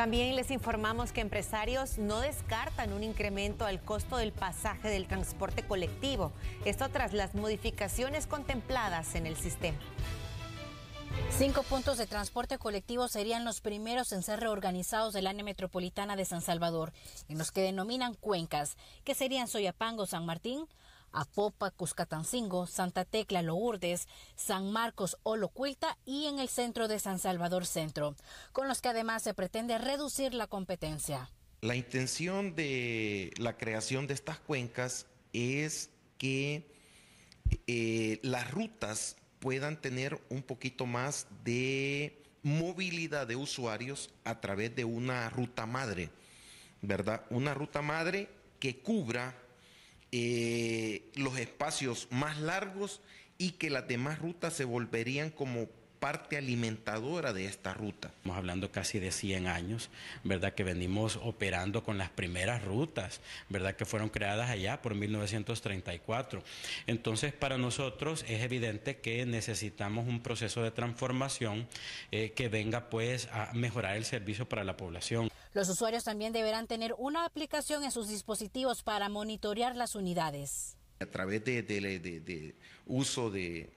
También les informamos que empresarios no descartan un incremento al costo del pasaje del transporte colectivo, esto tras las modificaciones contempladas en el sistema. Cinco puntos de transporte colectivo serían los primeros en ser reorganizados del área metropolitana de San Salvador, en los que denominan cuencas, que serían Soyapango, San Martín, Apopa, Cuscatancingo, Santa Tecla, Lourdes, San Marcos o y en el centro de San Salvador Centro, con los que además se pretende reducir la competencia. La intención de la creación de estas cuencas es que eh, las rutas puedan tener un poquito más de movilidad de usuarios a través de una ruta madre, ¿verdad? Una ruta madre que cubra eh, los espacios más largos y que las demás rutas se volverían como parte alimentadora de esta ruta. Estamos hablando casi de 100 años, ¿verdad? Que venimos operando con las primeras rutas, ¿verdad? Que fueron creadas allá por 1934. Entonces, para nosotros es evidente que necesitamos un proceso de transformación eh, que venga pues a mejorar el servicio para la población. Los usuarios también deberán tener una aplicación en sus dispositivos para monitorear las unidades. A través de, uso de,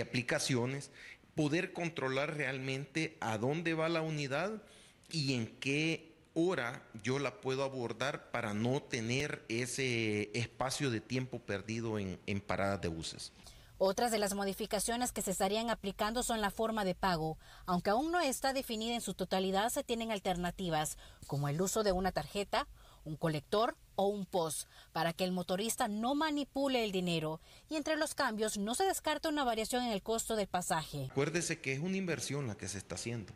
aplicaciones, poder controlar realmente a dónde va la unidad y en qué hora yo la puedo abordar para no tener ese espacio de tiempo perdido en paradas de buses. Otras de las modificaciones que se estarían aplicando son la forma de pago. Aunque aún no está definida en su totalidad, se tienen alternativas, como el uso de una tarjeta, un colector o un POS, para que el motorista no manipule el dinero. Y entre los cambios no se descarta una variación en el costo del pasaje. Acuérdese que es una inversión la que se está haciendo.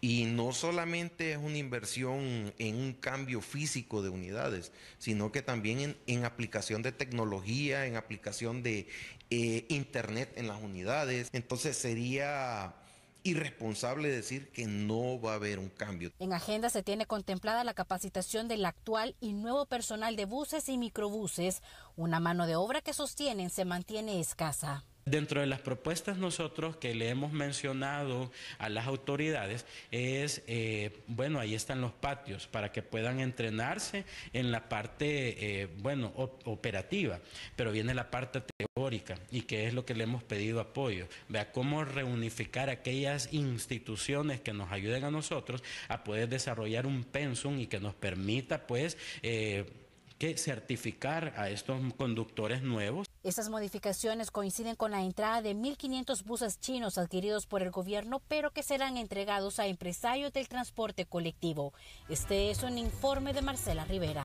Y no solamente es una inversión en un cambio físico de unidades, sino que también en, aplicación de tecnología, en aplicación de eh, Internet en las unidades. Entonces sería irresponsable decir que no va a haber un cambio. En agenda se tiene contemplada la capacitación del actual y nuevo personal de buses y microbuses. Una mano de obra que sostienen se mantiene escasa. Dentro de las propuestas nosotros que le hemos mencionado a las autoridades es, eh, bueno, ahí están los patios para que puedan entrenarse en la parte, eh, bueno, operativa, pero viene la parte teórica y que es lo que le hemos pedido apoyo. Vea cómo reunificar aquellas instituciones que nos ayuden a nosotros a poder desarrollar un pensum y que nos permita, pues, eh, que certificar a estos conductores nuevos. Estas modificaciones coinciden con la entrada de 1.500 buses chinos adquiridos por el gobierno, pero que serán entregados a empresarios del transporte colectivo. Este es un informe de Marcela Rivera.